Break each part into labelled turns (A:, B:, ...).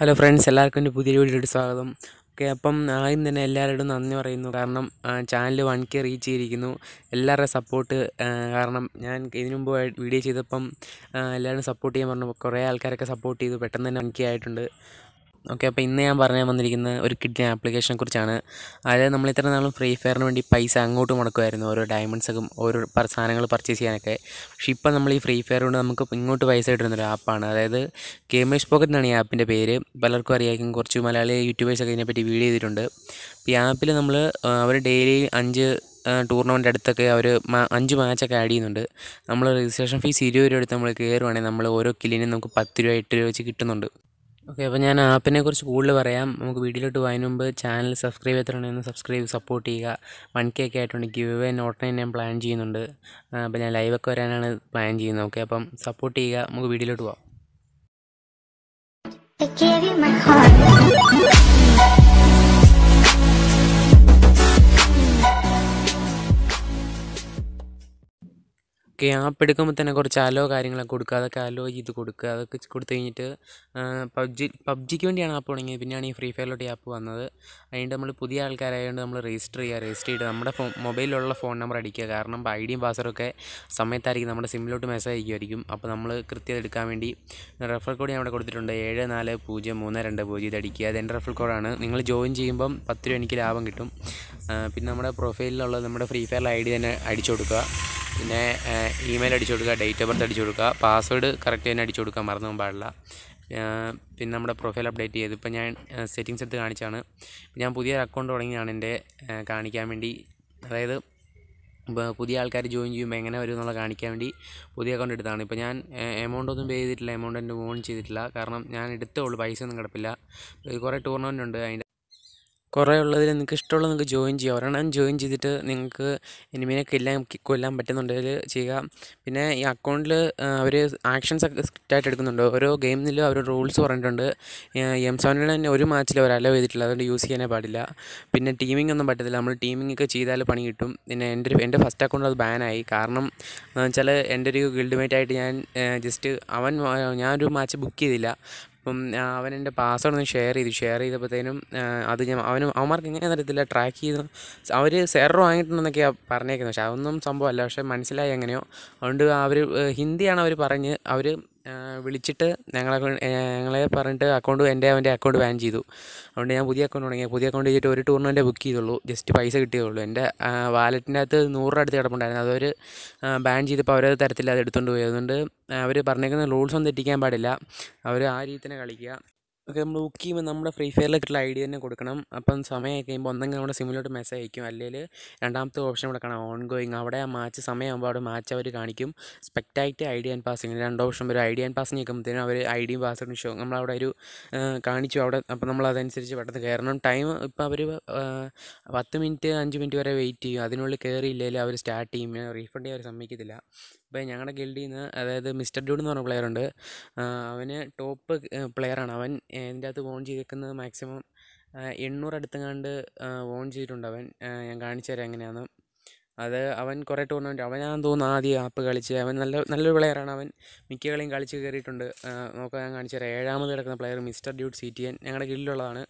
A: hello friends എല്ലാവർക്കും എൻ്റെ പുതിയ വീഡിയോയുടെ സ്വാഗതം ഓക്കെ അപ്പം ആദ്യം തന്നെ എല്ലാവരോടും നന്ദി പറയുന്നു കാരണം ചാനൽ വൺ കെ റീച്ച് ചെയ്തിരിക്കുന്നു എല്ലാവരുടെ സപ്പോർട്ട് കാരണം ഞാൻ ഇതിനു മുമ്പ് വീഡിയോ ചെയ്തപ്പം എല്ലാവരും സപ്പോർട്ട് ചെയ്യാൻ പറഞ്ഞു കുറേ ആൾക്കാരൊക്കെ സപ്പോർട്ട് ചെയ്തു പെട്ടെന്ന് തന്നെ വൺ കെ ആയിട്ടുണ്ട് ഓക്കെ അപ്പോൾ ഇന്ന് ഞാൻ പറയാൻ വന്നിരിക്കുന്ന ഒരു കിഡ്നി ആപ്ലിക്കേഷനെ കുറിച്ചാണ് അതായത് നമ്മൾ ഇത്ര നാളും ഫ്രീ ഫയറിന് വേണ്ടി പൈസ അങ്ങോട്ട് മുടക്കുമായിരുന്നു ഓരോ ഡയമണ്ട്സൊക്കെ ഓരോ സാധനങ്ങൾ പർച്ചേസ് ചെയ്യാനൊക്കെ പക്ഷേ ഇപ്പോൾ നമ്മൾ ഈ ഫ്രീ ഫയർ കൊണ്ട് നമുക്ക് ഇങ്ങോട്ട് പൈസ കിട്ടുന്നൊരു ആപ്പാണ് അതായത് ഗെയിമേഴ്സ് പോക്കറ്റ് എന്നാണ് ഈ ആപ്പിൻ്റെ പേര് പലർക്കും അറിയായിരിക്കും കുറച്ച് മലയാളി യൂട്യൂബേഴ്സൊക്കെ ഇതിനെപ്പറ്റി വീഡിയോ ചെയ്തിട്ടുണ്ട് ഈ ആപ്പിൽ നമ്മൾ അവർ ഡെയിലി അഞ്ച് ടൂർണമെൻ്റ് അടുത്തൊക്കെ അവർ അഞ്ച് മാച്ചൊക്കെ ആഡ് ചെയ്യുന്നുണ്ട് നമ്മൾ രജിസ്ട്രേഷൻ ഫീസ് ഇരുപത് രൂപ എടുത്ത് നമ്മൾ കയറുവാണെങ്കിൽ നമ്മൾ ഓരോ കില്ലിനും നമുക്ക് പത്ത് രൂപ എട്ട് രൂപ വെച്ച് കിട്ടുന്നുണ്ട് ഓക്കെ അപ്പോൾ ഞാൻ ആപ്പിനെ കുറിച്ച് കൂടുതൽ പറയാം നമുക്ക് വീഡിയോയിലോട്ട് പോകുന്നതിന് മുമ്പ് ചാനൽ സബ്സ്ക്രൈബ് എത്രയുണ്ടെന്ന് സബ്സ്ക്രൈബ് സപ്പോർട്ട് ചെയ്യുക വൺ കെ ഒക്കെ ആയിട്ടുണ്ട് ഗിവ് വേ നോട്ടിനെ ഞാൻ പ്ലാൻ ചെയ്യുന്നുണ്ട് അപ്പോൾ ഞാൻ ലൈവൊക്കെ വരാനാണ് പ്ലാൻ ചെയ്യുന്നത് ഓക്കെ അപ്പം സപ്പോർട്ട് ചെയ്യുക നമുക്ക് വീഡിയോയിലോട്ട് പോവാം ഓക്കെ ആപ്പ് എടുക്കുമ്പോൾ തന്നെ കുറച്ച് അലോ കാര്യങ്ങളൊക്കെ കൊടുക്കുക അതൊക്കെ അലോ ചെയ്ത് കൊടുക്കുക അതൊക്കെ കൊടുത്തു കഴിഞ്ഞിട്ട് പബ്ജി പബ്ജിക്ക് വേണ്ടിയാണ് ആപ്പ് തുടങ്ങിയത് പിന്നെയാണ് ഈ ഫ്രീ ഫയറിലോട്ട് ആപ്പ് വന്നത് അതിൻ്റെ നമ്മൾ പുതിയ ആൾക്കാരായതുകൊണ്ട് നമ്മൾ രജിസ്റ്റർ ചെയ്യുക രജിസ്റ്റർ ചെയ്ത് നമ്മുടെ ഫോ മൊബൈലിലുള്ള ഫോൺ നമ്പർ അടിക്കുക കാരണം ഐ ഡിയും പാസ്വേഡൊക്കെ സമയത്തായിരിക്കും നമ്മുടെ സിമ്മിലോട്ട് മെസ്സേജ് അയക്കുമായിരിക്കും അപ്പോൾ നമ്മൾ കൃത്യത എടുക്കാൻ വേണ്ടി റെഫർ കോഡ് ഞാൻ ഇവിടെ കൊടുത്തിട്ടുണ്ട് ഏഴ് നാല് പൂജ്യം മൂന്ന് രണ്ട് പൂജ്യം ഇത് അടിക്കുക അത് എൻ്റെ റെഫർ കോഡാണ് നിങ്ങൾ ജോയിൻ ചെയ്യുമ്പം പത്ത് രൂപ എനിക്ക് ലാഭം കിട്ടും പിന്നെ നമ്മുടെ പ്രൊഫൈലിലുള്ള നമ്മുടെ ഫ്രീ ഫയറിലെ ഐ ഡി തന്നെ അടിച്ചു കൊടുക്കുക പിന്നെ ഇമെയിൽ അടിച്ചു കൊടുക്കുക ഡേറ്റ് ഓഫ് ബർത്ത് അടിച്ചു കൊടുക്കുക പാസ്വേഡ് കറക്റ്റ് തന്നെ അടിച്ചു കൊടുക്കാൻ മറന്നു പാടില്ല പിന്നെ നമ്മുടെ പ്രൊഫൈൽ അപ്ഡേറ്റ് ചെയ്ത് ഇപ്പം ഞാൻ സെറ്റിങ്സ് എടുത്ത് കാണിച്ചാണ് ഞാൻ പുതിയൊരു അക്കൗണ്ട് തുടങ്ങിയാണ് എൻ്റെ കാണിക്കാൻ വേണ്ടി അതായത് പുതിയ ആൾക്കാർ ജോയിൻ ചെയ്യുമ്പോൾ എങ്ങനെ വരും എന്നുള്ള കാണിക്കാൻ വേണ്ടി പുതിയ അക്കൗണ്ട് എടുത്താണ് ഇപ്പോൾ ഞാൻ എമൗണ്ട് ഒന്നും പേ ചെയ്തിട്ടില്ല എമൗണ്ട് എൻ്റെ ഓൺ ചെയ്തിട്ടില്ല കാരണം ഞാൻ എടുത്തേ ഉള്ളൂ പൈസ ഒന്നും കിടപ്പില്ല കുറേ ടൂർണമെൻ്റ് ഉണ്ട് അതിൻ്റെ കുറേ ഉള്ളതിൽ നിങ്ങൾക്ക് ഇഷ്ടമുള്ള നിങ്ങൾക്ക് ജോയിൻ ചെയ്യാം ഒരെണ്ണം ജോയിൻ ചെയ്തിട്ട് നിങ്ങൾക്ക് എനിമിനെ കില്ലാൻ കൊല്ലാൻ പറ്റുന്നുണ്ടെങ്കിൽ ചെയ്യുക പിന്നെ ഈ അക്കൗണ്ടിൽ അവർ ആക്ഷൻസ് ഒക്കെ സ്ട്രിക്റ്റായിട്ട് എടുക്കുന്നുണ്ട് ഓരോ ഗെയിമിലും അവർ റൂൾസ് പറഞ്ഞിട്ടുണ്ട് എം സെവനിൽ തന്നെ ഒരു മാച്ചിൽ അവർ അലോ ചെയ്തിട്ടില്ല അതുകൊണ്ട് യൂസ് ചെയ്യാനേ പാടില്ല പിന്നെ ടീമിംഗ് ഒന്നും പറ്റത്തില്ല നമ്മൾ ടീമിംഗ് ഒക്കെ ചെയ്താൽ പണി കിട്ടും പിന്നെ എൻ്റെ എൻ്റെ ഫസ്റ്റ് അക്കൗണ്ട് അത് ബാനായി കാരണം എന്ന് വെച്ചാൽ എൻ്റെ ഒരു ഗിൽഡ്മേറ്റ് ആയിട്ട് ഞാൻ ജസ്റ്റ് അവൻ ഞാനൊരു മാച്ച് ബുക്ക് ചെയ്തില്ല അപ്പം അവൻ എൻ്റെ പാസ്വേഡ് ഒന്ന് ഷെയർ ചെയ്തു ഷെയർ ചെയ്തപ്പോഴത്തേനും അത് ഞാൻ അവനും അവന്മാർക്ക് എങ്ങനെ തരത്തില്ല ട്രാക്ക് ചെയ്ത് അവർ സെറർ വാങ്ങിയിട്ടുണ്ടെന്നൊക്കെയാണ് പറഞ്ഞേക്കുന്നത് പക്ഷേ അതൊന്നും സംഭവമല്ല പക്ഷേ മനസ്സിലായി എങ്ങനെയോ അതുകൊണ്ട് അവർ ഹിന്ദിയാണ് അവർ പറഞ്ഞ് അവർ വിളിച്ചിട്ട് ഞങ്ങളെ ഞങ്ങളെ പറഞ്ഞിട്ട് അക്കൗണ്ട് എൻ്റെ അവൻ്റെ അക്കൗണ്ട് ബാൻ ചെയ്തു അതുകൊണ്ട് ഞാൻ പുതിയ അക്കൗണ്ട് തുടങ്ങി പുതിയ അക്കൗണ്ട് ചെയ്തിട്ട് ഒരു ടൂർണമെൻറ്റ് ബുക്ക് ചെയ്തുള്ളൂ ജസ്റ്റ് പൈസ കിട്ടിയുള്ളൂ എൻ്റെ വാലറ്റിൻ്റെ അകത്ത് നൂറ് അടുത്ത് കിടപ്പുണ്ടായിരുന്നു അതൊരു ബാൻ ചെയ്തപ്പോൾ അവരത് തരത്തില്ല അത് എടുത്തുകൊണ്ട് പോയി അതുകൊണ്ട് അവർ പറഞ്ഞേക്കുന്ന ഒന്നും തെറ്റിക്കാൻ പാടില്ല അവർ ആ രീതി തന്നെ കളിക്കുക ഓക്കെ നമ്മൾ ബുക്ക് ചെയ്യുമ്പോൾ നമ്മുടെ ഫ്രീ ഫയറിൽ കിട്ടുന്ന ഐ ഡി തന്നെ കൊടുക്കണം അപ്പം സമയം കഴിയുമ്പോൾ ഒന്നെങ്കിൽ നമ്മുടെ സിമ്മിലോട്ട് മെസ്സേജ് അയക്കും അല്ലെങ്കിൽ രണ്ടാമത്തെ ഓപ്ഷൻ ഇവിടെ കാണാം ഓൺ ഗോയിങ് അവിടെ ആ മാച്ച് സമയമാകുമ്പോൾ അവിടെ മാച്ച് അവർ കാണിക്കും സ്പെക്റ്റായിട്ട് ഐ ഡി ആൻഡ് പാസിങ് രണ്ട് ഓപ്ഷൻ വരും ഐ ഡി ആൻഡ് പാസിങ് നിൽക്കുമ്പോഴത്തേനും അവർ ഐ ഡിയും പാസ്വേഡും ഷോ നമ്മളവിടെ ഒരു കാണിച്ചു അവിടെ അപ്പം നമ്മൾ അതനുസരിച്ച് പെട്ടെന്ന് കയറണം ടൈം ഇപ്പോൾ അവർ പത്ത് മിനിറ്റ് അഞ്ച് മിനിറ്റ് വരെ വെയിറ്റ് ചെയ്യും അതിനുള്ളിൽ കയറിയില്ലെങ്കിൽ അവർ സ്റ്റാർട്ട് ചെയ്യും റീഫണ്ട് ചെയ്യാൻ അവർ സമ്മതിക്കത്തില്ല അപ്പോൾ ഞങ്ങളുടെ ഗിൽഡിൽ നിന്ന് അതായത് മിസ്റ്റർ ഡ്യൂഡ് എന്ന് പറഞ്ഞ പ്ലെയർ ഉണ്ട് അവന് ടോപ്പ് പ്ലെയറാണ് അവൻ എൻ്റെ അകത്ത് ഓൺ ചെയ്തേക്കുന്നത് മാക്സിമം എണ്ണൂറ് അടുത്തങ്ങാണ്ട് ഓൺ ചെയ്തിട്ടുണ്ട് അവൻ ഞാൻ കാണിച്ചു തരാം എങ്ങനെയാണെന്ന് അത് അവൻ കുറേ ടൂർണമെൻറ്റ് അവനാന്ന് തോന്നുന്നു ആദ്യം ആപ്പ് കളിച്ച് അവൻ നല്ല നല്ലൊരു പ്ലെയറാണ് അവൻ മിക്ക കളിയും കളിച്ച് കയറിയിട്ടുണ്ട് നോക്കാൻ ഞാൻ കാണിച്ചു തരാം ഏഴാമത് കിടക്കുന്ന player mister dude C T N ഞങ്ങളുടെ ഗിൽഡിലുള്ളതാണ്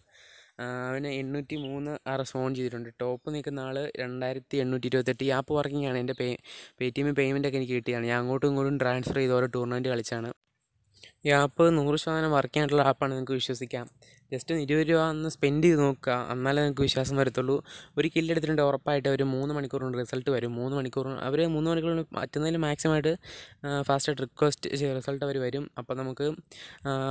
A: അവന് എണ്ണൂറ്റി മൂന്ന് റെസ്പോണ്ട് ചെയ്തിട്ടുണ്ട് ടോപ്പ് നിൽക്കുന്ന ആൾ രണ്ടായിരത്തി എണ്ണൂറ്റി ഇരുപത്തെട്ട് ഈ ആപ്പ് വർക്കിംഗ് ആണ് എൻ്റെ pay Paytm payment ഒക്കെ എനിക്ക് കിട്ടിയാണ് ഞാൻ അങ്ങോട്ടും ഇങ്ങോട്ടും ട്രാൻസ്ഫർ ചെയ്ത് ഓരോ ടൂർണമെൻറ്റ് കളിച്ചാണ് ഈ ആപ്പ് നൂറ് ശതമാനം വർക്കിംഗ് ആയിട്ടുള്ള ആപ്പാണ് നിങ്ങൾക്ക് വിശ്വസിക്കാം ജസ്റ്റ് ഇരുപത് രൂപ ഒന്ന് സ്പെൻഡ് ചെയ്ത് നോക്കുക എന്നാലേ നിങ്ങൾക്ക് വിശ്വാസം വരത്തുള്ളൂ ഒരു എടുത്തിട്ടുണ്ട് ഉറപ്പായിട്ട് ഒരു മൂന്ന് മണിക്കൂറിന് റിസൾട്ട് വരും മൂന്ന് മണിക്കൂർ അവർ മൂന്ന് മണിക്കൂറിന് പറ്റുന്നതിൽ മാക്സിമമായിട്ട് ഫാസ്റ്റായിട്ട് റിക്വസ്റ്റ് ചെയ്ത് റിസൾട്ട് അവർ വരും അപ്പോൾ നമുക്ക്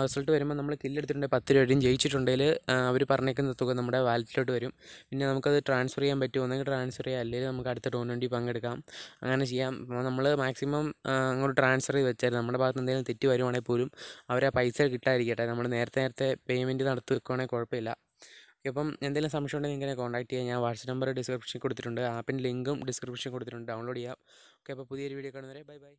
A: റിസൾട്ട് വരുമ്പോൾ നമ്മൾ എടുത്തിട്ടുണ്ട് പത്ത് രൂപയും ജയിച്ചിട്ടുണ്ടെങ്കിൽ അവർ പറഞ്ഞേക്കുന്ന തുക നമ്മുടെ വാലറ്റിലോട്ട് വരും പിന്നെ നമുക്കത് ട്രാൻസ്ഫർ ചെയ്യാൻ പറ്റുമോ ഒന്നെങ്കിൽ ട്രാൻസ്ഫർ ചെയ്യാം അല്ലെങ്കിൽ നമുക്ക് അടുത്ത ടൂർണമെൻറ്റിൽ പങ്കെടുക്കാം അങ്ങനെ ചെയ്യാം നമ്മൾ മാക്സിമം അങ്ങോട്ട് ട്രാൻസ്ഫർ ചെയ്ത് വെച്ചാൽ നമ്മുടെ ഭാഗത്ത് എന്തെങ്കിലും തെറ്റ് വരുവാണെങ്കിൽ പോലും അവരെ പൈസ കിട്ടാതിരിക്കട്ടെ നമ്മൾ നേരത്തെ നേരത്തെ പേയ്മെൻറ്റ് നടത്തി വെക്കുകയാണെങ്കിൽ കുഴപ്പമില്ല ഇപ്പം എന്തെങ്കിലും സംശയം ഉണ്ടെങ്കിൽ എന്നെ കോൺടാക്ട് ചെയ്യാം ഞാൻ വാട്സപ്പ് നമ്പർ ഡിസ്ക്രിപ്ഷനിൽ കൊടുത്തിട്ടുണ്ട് ആപ്പിൻ്റെ ലിങ്കും ഡിസ്ക്രിപ്ഷനിൽ കൊടുത്തിട്ടുണ്ട് ഡൗൺലോഡ് ചെയ്യാം ഓക്കെ അപ്പോൾ പുതിയൊരു വീഡിയോ കാണുന്നവരെ ബൈ ബൈ